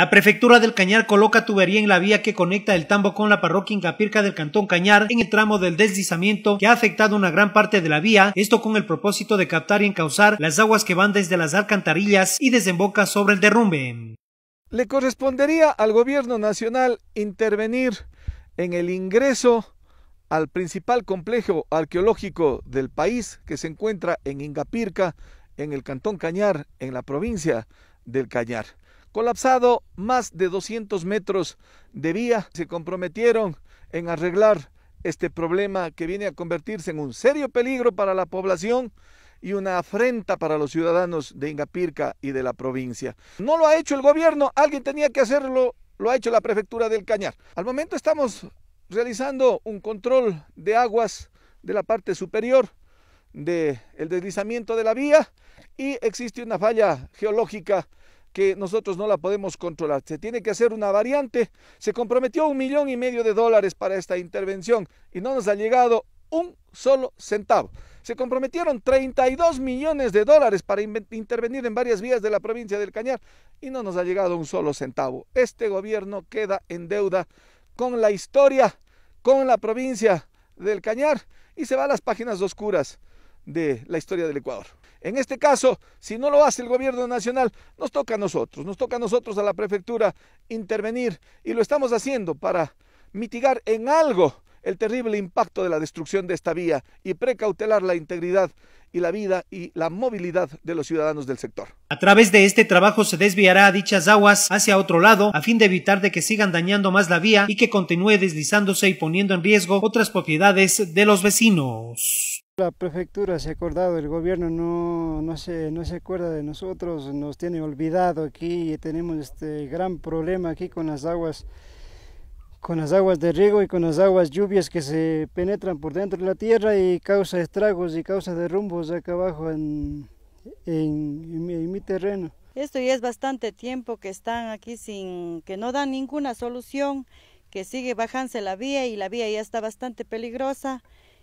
La prefectura del Cañar coloca tubería en la vía que conecta el tambo con la parroquia Ingapirca del Cantón Cañar en el tramo del deslizamiento que ha afectado una gran parte de la vía, esto con el propósito de captar y encauzar las aguas que van desde las alcantarillas y desemboca sobre el derrumbe. Le correspondería al gobierno nacional intervenir en el ingreso al principal complejo arqueológico del país que se encuentra en Ingapirca, en el Cantón Cañar, en la provincia del Cañar colapsado más de 200 metros de vía. Se comprometieron en arreglar este problema que viene a convertirse en un serio peligro para la población y una afrenta para los ciudadanos de Ingapirca y de la provincia. No lo ha hecho el gobierno, alguien tenía que hacerlo, lo ha hecho la prefectura del Cañar. Al momento estamos realizando un control de aguas de la parte superior del deslizamiento de la vía y existe una falla geológica que nosotros no la podemos controlar. Se tiene que hacer una variante. Se comprometió un millón y medio de dólares para esta intervención y no nos ha llegado un solo centavo. Se comprometieron 32 millones de dólares para intervenir en varias vías de la provincia del Cañar y no nos ha llegado un solo centavo. Este gobierno queda en deuda con la historia, con la provincia del Cañar y se va a las páginas oscuras de la historia del Ecuador. En este caso, si no lo hace el gobierno nacional, nos toca a nosotros, nos toca a nosotros a la prefectura intervenir y lo estamos haciendo para mitigar en algo el terrible impacto de la destrucción de esta vía y precautelar la integridad y la vida y la movilidad de los ciudadanos del sector. A través de este trabajo se desviará a dichas aguas hacia otro lado a fin de evitar de que sigan dañando más la vía y que continúe deslizándose y poniendo en riesgo otras propiedades de los vecinos. La prefectura se ha acordado, el gobierno no, no, se, acuerda de nosotros, nos tiene olvidado aquí y tenemos este gran problema aquí con las aguas con las aguas de riego y con las aguas lluvias que se penetran por dentro de la tierra y causa estragos y causa derrumbos acá abajo en, mi, terreno. Esto ya es bastante tiempo que están aquí sin que no dan ninguna solución, que sigue bajándose la vía y la vía ya está bastante peligrosa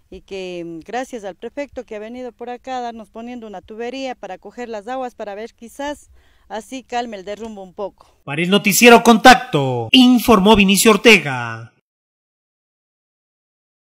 y que mm, gracias al prefecto que ha venido por acá darnos poniendo una tubería para coger las aguas para ver quizás así calme el derrumbo un poco. Para el noticiero Contacto, informó Vinicio Ortega.